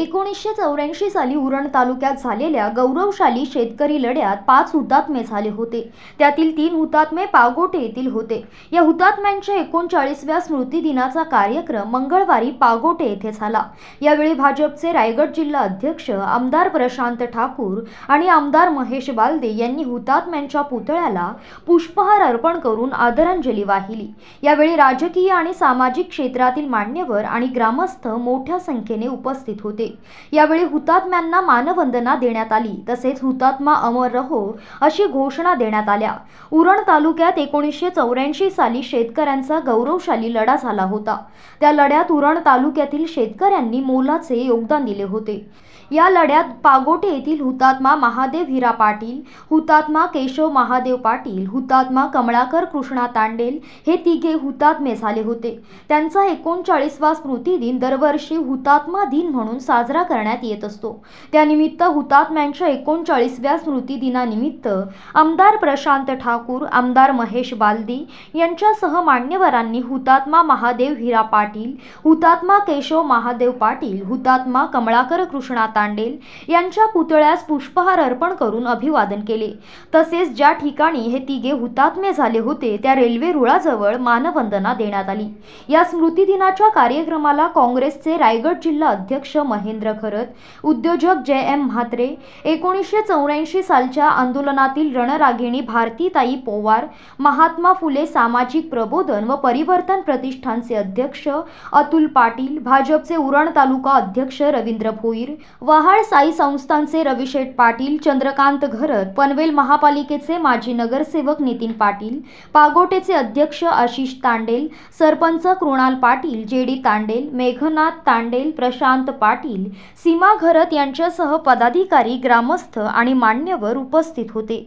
एकोणीसशे चौऱ्याऐंशी साली उरण तालुक्यात झालेल्या गौरवशाली शेतकरी लढ्यात पाच हुतात्मे झाले होते त्यातील तीन हुतात्मे पागोटे येथील होते या हुतात्म्यांच्या एकोणचाळीसव्या स्मृतिदिनाचा कार्यक्रम मंगळवारी पागोटे येथे झाला यावेळी भाजपचे रायगड जिल्हा अध्यक्ष आमदार प्रशांत ठाकूर आणि आमदार महेश बालदे यांनी हुतात्म्यांच्या पुतळ्याला पुष्पहार अर्पण करून आदरांजली वाहिली यावेळी राजकीय आणि सामाजिक क्षेत्रातील मान्यवर आणि ग्रामस्थ मोठ्या संख्येने उपस्थित होते होते यावेळी हुतात्म्यांना मानवंदना देण्यात आली तसेच हुतात्मा अमर रहो अशी घोषणा देण्यात आल्या उरण तालुक्यात एकोणीसशे चौऱ्याऐंशी साली शेतकऱ्यांचा गौरवशाली लढा झाला होता त्या लढ्यात उरण तालुक्यातील शेतकऱ्यांनी मोलाचे योगदान दिले होते या लढ्यात पागोटे येथील हुतात्मा महादेव हिरा पाटील हुतात्मा केशव महादेव पाटील हुतात्मा कमळाकर कृष्णा तांडेल हे तिघे हुतात्मे झाले होते त्यांचा एकोणचाळीसवा स्मृती दिन दरवर्षी हुतात्मा दिन म्हणून साजरा करण्यात येत असतो त्यानिमित्त हुतात्म्यांच्या एकोणचाळीसव्या स्मृती दिनानिमित्त आमदार प्रशांत ठाकूर आमदार महेश बालदी यांच्यासह मान्यवरांनी हुतात्मा महादेव हिरा पाटील हुतात्मा केशव महादेव पाटील हुतात्मा कमळाकर कृष्णा तांडेल यांच्या पुतळ्यास पुष्पहार अर्पण करून अभिवादन केले तसेच ज्या ठिकाणी हे तिघे हुतात्मे झाले होते त्या रेल्वे रुळाजवळ मानवंदना देण्यात आली या स्मृतिदिनाच्या कार्यक्रमाला काँग्रेसचे रायगड जिल्हा अध्यक्ष महे महेंद्र खरत उद्योजक जे एम म्हात्रे एकोणीसशे चौऱ्याऐंशी सालच्या आंदोलनातील रणरागिणी भारतीताई पोवार महात्मा फुले सामाजिक प्रबोधन व परिवर्तन प्रतिष्ठानचे अध्यक्ष अतुल पाटील भाजपचे उरण तालुका अध्यक्ष रवींद्र भोईर वहाळ साई संस्थांचे रविशेठ पाटील चंद्रकांत घरत पनवेल महापालिकेचे माजी नगरसेवक नितीन पाटील पागोटेचे अध्यक्ष आशिष तांडेल सरपंच कृणाल पाटील जे डी तांडेल मेघनाथ तांडेल प्रशांत पाटील पाटील सीमा घरत यांच्यासह पदाधिकारी ग्रामस्थ आणि मान्यवर उपस्थित होते